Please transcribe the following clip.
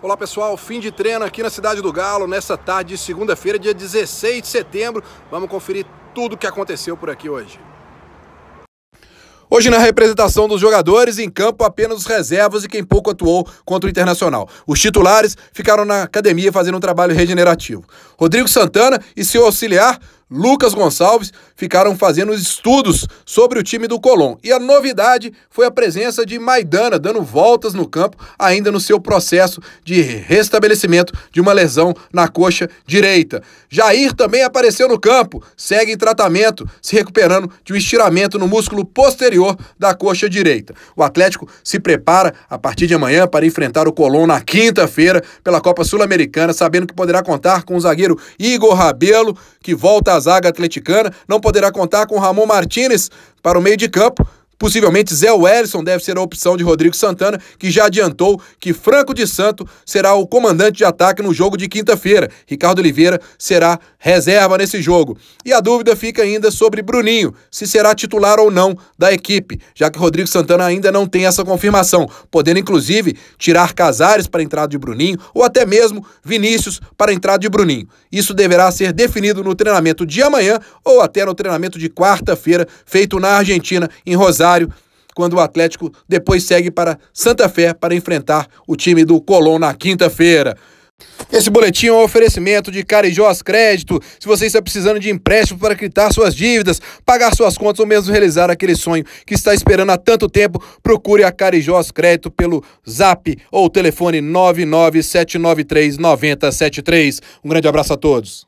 Olá pessoal, fim de treino aqui na Cidade do Galo, nessa tarde de segunda-feira, dia 16 de setembro. Vamos conferir tudo o que aconteceu por aqui hoje. Hoje, na representação dos jogadores, em campo apenas os reservas e quem pouco atuou contra o Internacional. Os titulares ficaram na academia fazendo um trabalho regenerativo. Rodrigo Santana e seu auxiliar Lucas Gonçalves ficaram fazendo estudos sobre o time do Colón. E a novidade foi a presença de Maidana dando voltas no campo, ainda no seu processo de restabelecimento de uma lesão na coxa direita. Jair também apareceu no campo, segue em tratamento, se recuperando de um estiramento no músculo posterior da coxa direita. O Atlético se prepara a partir de amanhã para enfrentar o Colón na quinta-feira pela Copa Sul-Americana, sabendo que poderá contar com o zagueiro Igor Rabelo, que volta zaga atleticana não poderá contar com Ramon Martinez para o meio de campo, Possivelmente Zé Welleson deve ser a opção de Rodrigo Santana, que já adiantou que Franco de Santo será o comandante de ataque no jogo de quinta-feira. Ricardo Oliveira será reserva nesse jogo. E a dúvida fica ainda sobre Bruninho, se será titular ou não da equipe, já que Rodrigo Santana ainda não tem essa confirmação, podendo inclusive tirar Casares para a entrada de Bruninho ou até mesmo Vinícius para a entrada de Bruninho. Isso deverá ser definido no treinamento de amanhã ou até no treinamento de quarta-feira feito na Argentina em Rosário calendário, quando o Atlético depois segue para Santa Fé para enfrentar o time do Colón na quinta-feira. Esse boletim é um oferecimento de Carijós Crédito. Se você está precisando de empréstimo para quitar suas dívidas, pagar suas contas ou mesmo realizar aquele sonho que está esperando há tanto tempo, procure a Carijós Crédito pelo zap ou telefone 997939073. Um grande abraço a todos.